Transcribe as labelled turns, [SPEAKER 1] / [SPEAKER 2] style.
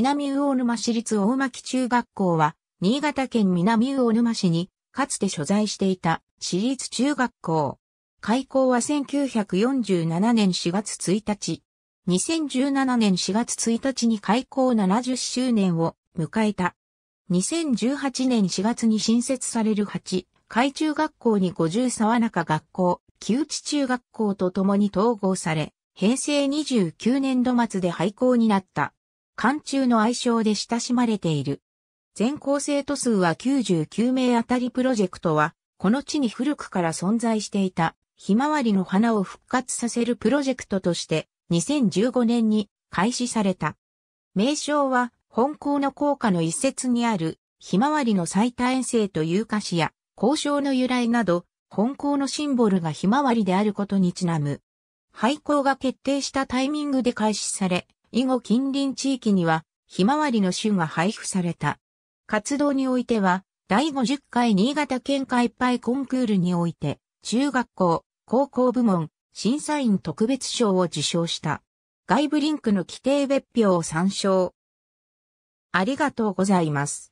[SPEAKER 1] 南魚沼市立大巻中学校は、新潟県南魚沼市に、かつて所在していた市立中学校。開校は1947年4月1日。2017年4月1日に開校70周年を迎えた。2018年4月に新設される8、海中学校に50沢中学校、旧地中学校と共に統合され、平成29年度末で廃校になった。艦中の愛称で親しまれている。全校生徒数は99名あたりプロジェクトは、この地に古くから存在していた、ひまわりの花を復活させるプロジェクトとして、2015年に開始された。名称は、本校の校歌の一節にある、ひまわりの最多遠征という歌詞や、交渉の由来など、本校のシンボルがひまわりであることにちなむ。廃校が決定したタイミングで開始され、以後近隣地域には、ひまわりの種が配布された。活動においては、第50回新潟県会杯コンクールにおいて、中学校、高校部門、審査員特別賞を受賞した。外部リンクの規定別表を参照。
[SPEAKER 2] ありがとうございます。